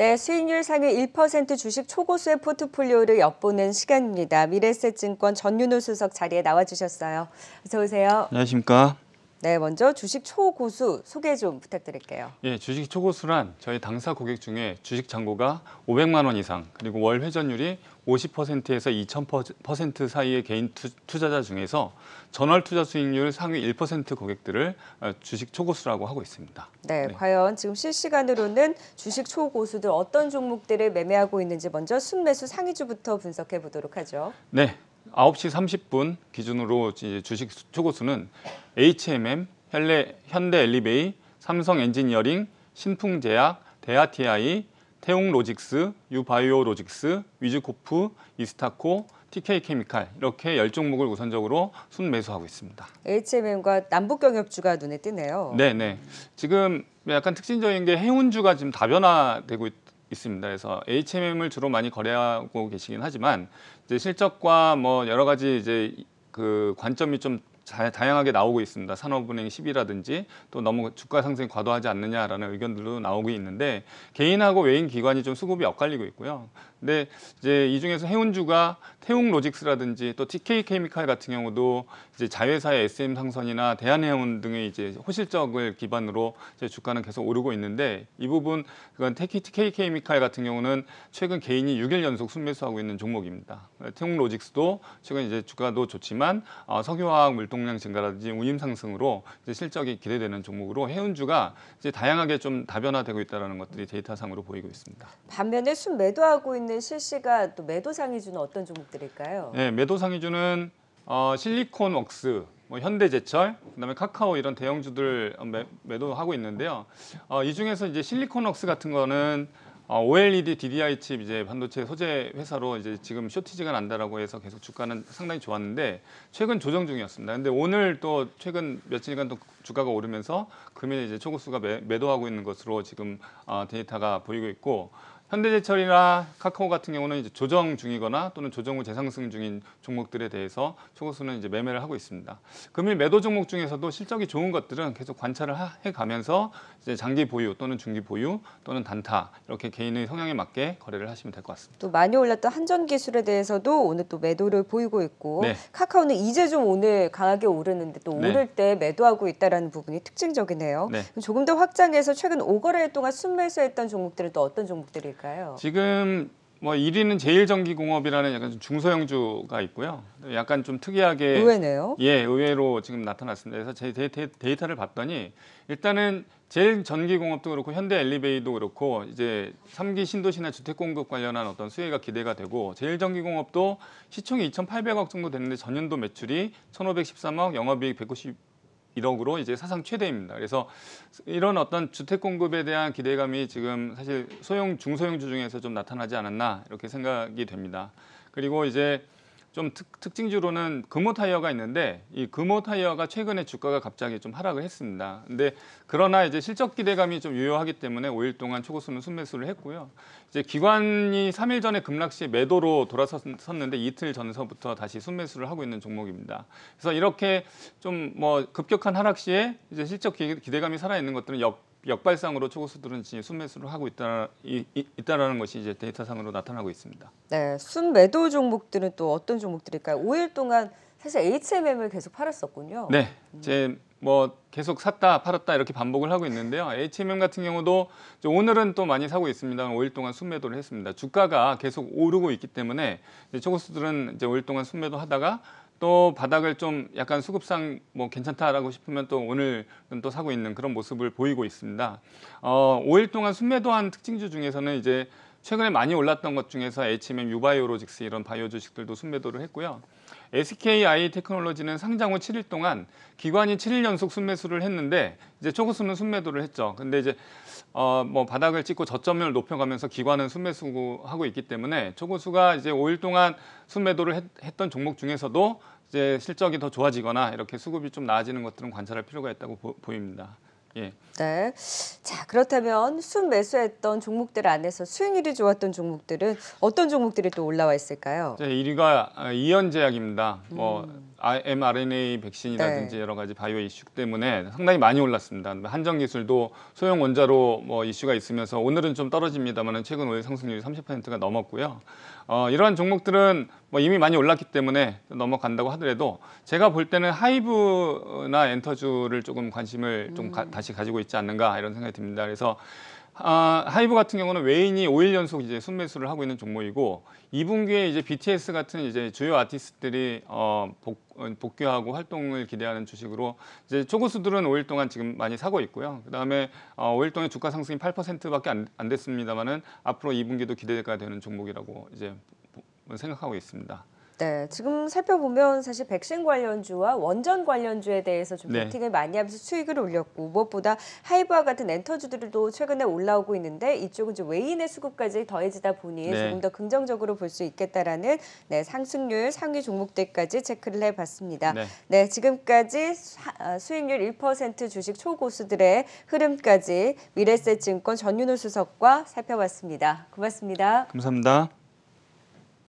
네, 수익률 상위 1% 주식 초고수의 포트폴리오를 엿보는 시간입니다. 미래세증권 전윤호 수석 자리에 나와주셨어요. 어서 오세요. 안녕하십니까. 네, 먼저 주식 초고수 소개 좀 부탁드릴게요. 예, 주식 초고수란 저희 당사 고객 중에 주식 잔고가 500만 원 이상, 그리고 월 회전율이 50%에서 2000% 사이의 개인 투자자 중에서 전월 투자 수익률 상위 1% 고객들을 어, 주식 초고수라고 하고 있습니다. 네, 네, 과연 지금 실시간으로는 주식 초고수들 어떤 종목들을 매매하고 있는지 먼저 순매수 상위주부터 분석해 보도록 하죠. 네, 9시3 0분 기준으로 주식 초고수는 HMM, 현대, 현대 엘리베이, 삼성 엔지니어링, 신풍제약, 대아TI, 태웅로직스, 유바이오로직스, 위즈코프, 이스타코, TK케미칼 이렇게 열 종목을 우선적으로 순매수하고 있습니다. HMM과 남북경협주가 눈에 띄네요. 네, 네. 지금 약간 특징적인 게 해운주가 지금 다변화되고 있다. 있습니다. 그래서 HMM을 주로 많이 거래하고 계시긴 하지만 이제 실적과 뭐 여러 가지 이제 그 관점이 좀 자, 다양하게 나오고 있습니다. 산업은행 10이라든지 또 너무 주가 상승이 과도하지 않느냐라는 의견들도 나오고 있는데 개인하고 외인 기관이 좀 수급이 엇갈리고 있고요. 근데 이제 이 중에서 해운주가 태웅 로직스라든지 또 TK 케미칼 같은 경우도 이제 자회사의 SM 상선이나 대한해운 등의 이제 호실적을 기반으로 이제 주가는 계속 오르고 있는데 이 부분 그건 TK, k 케미칼 같은 경우는 최근 개인이 6일 연속 순매수하고 있는 종목입니다. 태웅 로직스도 최근 이제 주가도 좋지만 어, 석유화학 물동 공량 증가라든지 운임 상승으로 실적이 기대되는 종목으로 해운주가 이제 다양하게 좀 다변화되고 있다는 것들이 데이터상으로 보이고 있습니다. 반면에 순 매도하고 있는 실시가 또 매도 상위주는 어떤 종목들일까요? 네, 매도 상위주는 어, 실리콘웍스, 뭐 현대제철, 그다음에 카카오 이런 대형주들 매, 매도하고 있는데요. 어, 이 중에서 이제 실리콘웍스 같은 거는 어, OLED DDI 칩 이제 반도체 소재 회사로 이제 지금 쇼티지가 난다라고 해서 계속 주가는 상당히 좋았는데 최근 조정 중이었습니다. 근데 오늘 또 최근 며칠간 또 주가가 오르면서 금일 이제 초고수가 매, 매도하고 있는 것으로 지금 어, 데이터가 보이고 있고 현대제철이나 카카오 같은 경우는 이제 조정 중이거나 또는 조정 후 재상승 중인 종목들에 대해서 초고수는 이제 매매를 하고 있습니다. 금일 매도 종목 중에서도 실적이 좋은 것들은 계속 관찰을 해가면서 이제 장기 보유 또는 중기 보유 또는 단타 이렇게 개인의 성향에 맞게 거래를 하시면 될 것 같습니다. 또 많이 올랐던 한전 기술에 대해서도 오늘 또 매도를 보이고 있고 네. 카카오는 이제 좀 오늘 강하게 오르는데 또 네. 오를 때 매도하고 있다라는 부분이 특징적이네요. 네. 조금 더 확장해서 최근 5거래 동안 순매수했던 종목들은 또 어떤 종목들이 있까요 지금 뭐 1위는 제일전기공업이라는 약간 좀 중소형주가 있고요. 약간 좀 특이하게 의외네요. 예, 의외로 지금 나타났습니다. 그래서 제 데이터, 를 봤더니 일단은 제일전기공업도 그렇고 현대엘리베이도 그렇고 이제 3기 신도시나 주택공급 관련한 어떤 수혜가 기대가 되고 제일전기공업도 시총이 2,800억 정도 됐는데 전년도 매출이 1,513억, 영업이익 190 1억으로 이제 사상 최대입니다. 그래서 이런 어떤 주택 공급에 대한 기대감이 지금 사실 소형 중소형주 중에서 좀 나타나지 않았나 이렇게 생각이 됩니다. 그리고 이제 좀 특, 징주로는 금호 타이어가 있는데 이 금호 타이어가 최근에 주가가 갑자기 좀 하락을 했습니다. 근데 그러나 이제 실적 기대감이 좀 유효하기 때문에 5일 동안 초고수는 순매수를 했고요. 이제 기관이 3일 전에 급락 시 매도로 돌아섰는데 이틀 전서부터 다시 순매수를 하고 있는 종목입니다. 그래서 이렇게 좀 뭐 급격한 하락 시에 이제 실적 기대감이 살아 있는 것들은 역 역발상으로 초고수들은 지금 순매수를 하고 있다, 이, 있다라는 것이 이제 데이터상으로 나타나고 있습니다. 네, 순매도 종목들은 또 어떤 종목들일까요? 5일 동안 사실 HMM을 계속 팔았었군요. 네, 음. 이제 뭐 계속 샀다 팔았다 이렇게 반복을 하고 있는데요. HMM 같은 경우도 오늘은 또 많이 사고 있습니다. 5일 동안 순매도를 했습니다. 주가가 계속 오르고 있기 때문에 초고수들은 이제 5일 동안 순매도 하다가 또 바닥을 좀 약간 수급상 뭐 괜찮다라고 싶으면 또 오늘은 또 사고 있는 그런 모습을 보이고 있습니다. 어, 5일 동안 순매도한 특징주 중에서는 이제 최근에 많이 올랐던 것 중에서 H&M, 유바이오로직스 이런 바이오 주식들도 순매도를 했고요. SKI 테크놀로지는 상장 후 7일 동안 기관이 7일 연속 순매수를 했는데 이제 초고수는 순매도를 했죠. 근데 이제 어 뭐 바닥을 찍고 저점을 높여가면서 기관은 순매수하고 있기 때문에 초고수가 이제 5일 동안 순매도를 했, 했던 종목 중에서도 이제 실적이 더 좋아지거나 이렇게 수급이 좀 나아지는 것들은 관찰할 필요가 있다고 보, 보입니다. 예. 네. 자 그렇다면 순 매수했던 종목들 안에서 수익률이 좋았던 종목들은 어떤 종목들이 또 올라와 있을까요? 제 1위가 아, 이연제약입니다. 뭐 음. mRNA 네. 백신이라든지 네. 여러 가지 바이오 이슈 때문에 상당히 많이 올랐습니다. 뭐 한정 기술도 소형 원자로 뭐 이슈가 있으면서 오늘은 좀 떨어집니다만 최근 오일 상승률이 30%가 넘었고요. 어, 이러한 종목들은 뭐 이미 많이 올랐기 때문에 넘어간다고 하더라도 제가 볼 때는 하이브나 엔터주를 조금 관심을 좀 가, 음. 다시 가지고 있지 않는가 이런 생각이 듭니다. 그래서 아, 하이브 같은 경우는 외인이 5일 연속 이제 순매수를 하고 있는 종목이고 2분기에 이제 BTS 같은 이제 주요 아티스트들이 어, 복, 어, 복귀하고 활동을 기대하는 주식으로 이제 초고수들은 5일 동안 지금 많이 사고 있고요. 그다음에 어, 5일 동안 주가 상승이 8%밖에 안, 안 됐습니다만은 앞으로 2분기도 기대가 되는 종목이라고 이제 생각하고 있습니다. 네, 지금 살펴보면 사실 백신 관련주와 원전 관련주에 대해서 좀 네. 버팅을 많이 하면서 수익을 올렸고 무엇보다 하이브와 같은 엔터주들도 최근에 올라오고 있는데 이쪽은 이제 외인의 수급까지 더해지다 보니 네. 조금 더 긍정적으로 볼 수 있겠다라는 네, 상승률 상위 종목들까지 체크를 해봤습니다. 네, 네 지금까지 아, 수익률 1% 주식 초고수들의 흐름까지 미래세증권 전윤호 수석과 살펴봤습니다. 고맙습니다. 감사합니다.